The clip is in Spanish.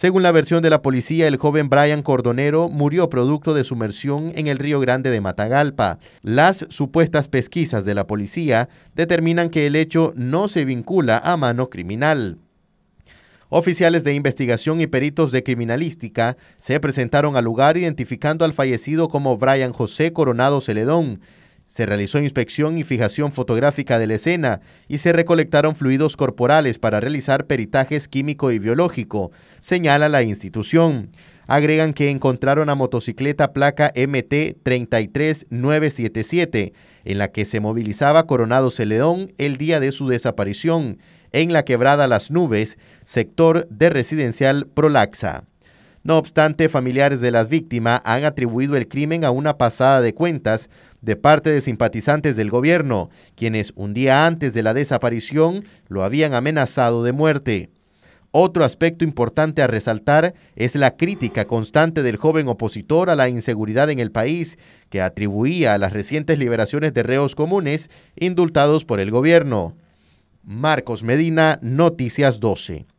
Según la versión de la policía, el joven Brian Cordonero murió producto de sumersión en el Río Grande de Matagalpa. Las supuestas pesquisas de la policía determinan que el hecho no se vincula a mano criminal. Oficiales de investigación y peritos de criminalística se presentaron al lugar identificando al fallecido como Brian José Coronado Celedón, se realizó inspección y fijación fotográfica de la escena y se recolectaron fluidos corporales para realizar peritajes químico y biológico, señala la institución. Agregan que encontraron a motocicleta placa MT 33977, en la que se movilizaba Coronado Celedón el día de su desaparición, en la quebrada Las Nubes, sector de residencial Prolaxa. No obstante, familiares de las víctimas han atribuido el crimen a una pasada de cuentas de parte de simpatizantes del gobierno, quienes un día antes de la desaparición lo habían amenazado de muerte. Otro aspecto importante a resaltar es la crítica constante del joven opositor a la inseguridad en el país, que atribuía a las recientes liberaciones de reos comunes indultados por el gobierno. Marcos Medina, Noticias 12.